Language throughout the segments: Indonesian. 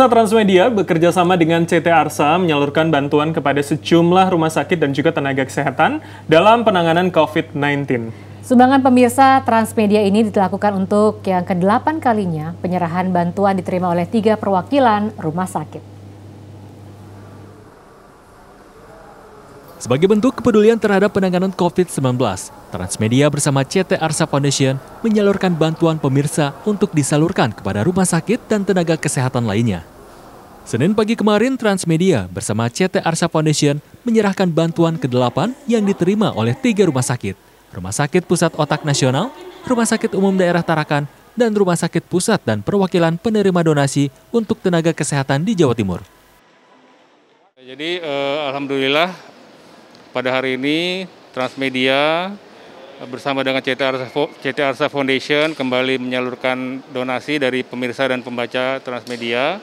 Transmedia bekerja sama dengan CT Arsa menyalurkan bantuan kepada sejumlah rumah sakit dan juga tenaga kesehatan dalam penanganan COVID-19. Sumbangan pemirsa Transmedia ini dilakukan untuk yang ke-8 kalinya penyerahan bantuan diterima oleh tiga perwakilan rumah sakit. Sebagai bentuk kepedulian terhadap penanganan COVID-19, Transmedia bersama CT Arsa Foundation menyalurkan bantuan pemirsa untuk disalurkan kepada rumah sakit dan tenaga kesehatan lainnya. Senin pagi kemarin, Transmedia bersama CT Arsa Foundation menyerahkan bantuan ke-8 yang diterima oleh tiga rumah sakit. Rumah Sakit Pusat Otak Nasional, Rumah Sakit Umum Daerah Tarakan, dan Rumah Sakit Pusat dan Perwakilan Penerima Donasi untuk Tenaga Kesehatan di Jawa Timur. Jadi, eh, Alhamdulillah pada hari ini Transmedia eh, bersama dengan CT Arsa, CT Arsa Foundation kembali menyalurkan donasi dari pemirsa dan pembaca Transmedia.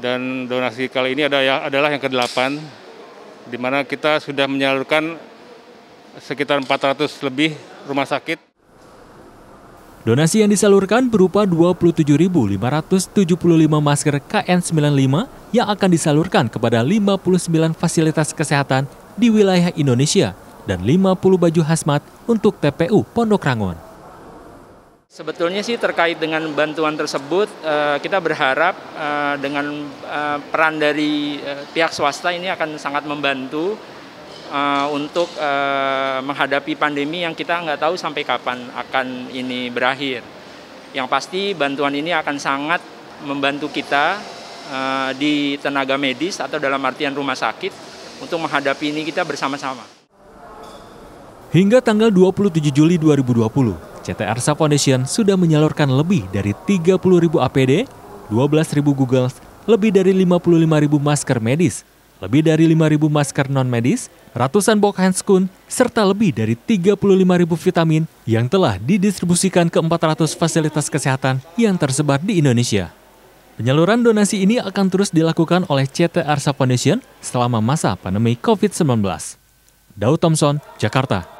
Dan donasi kali ini adalah, ya, adalah yang ke-8, di mana kita sudah menyalurkan sekitar 400 lebih rumah sakit. Donasi yang disalurkan berupa 27.575 masker KN95 yang akan disalurkan kepada 59 fasilitas kesehatan di wilayah Indonesia dan 50 baju hasmat untuk TPU Pondok Rangon. Sebetulnya sih terkait dengan bantuan tersebut, eh, kita berharap eh, dengan eh, peran dari pihak swasta ini akan sangat membantu untuk menghadapi pandemi yang kita nggak tahu sampai kapan akan ini berakhir. Yang pasti bantuan ini akan sangat membantu kita di tenaga medis atau dalam artian rumah sakit untuk menghadapi ini kita bersama-sama. Hingga tanggal 27 Juli 2020, CT Arsa Foundation sudah menyalurkan lebih dari 30.000 APD, 12.000 Google, lebih dari 55.000 masker medis, lebih dari 5.000 masker non-medis, ratusan box handscoon, serta lebih dari 35.000 vitamin yang telah didistribusikan ke 400 fasilitas kesehatan yang tersebar di Indonesia. Penyaluran donasi ini akan terus dilakukan oleh CT Arsa Foundation selama masa pandemi COVID-19. Daud Thompson, Jakarta.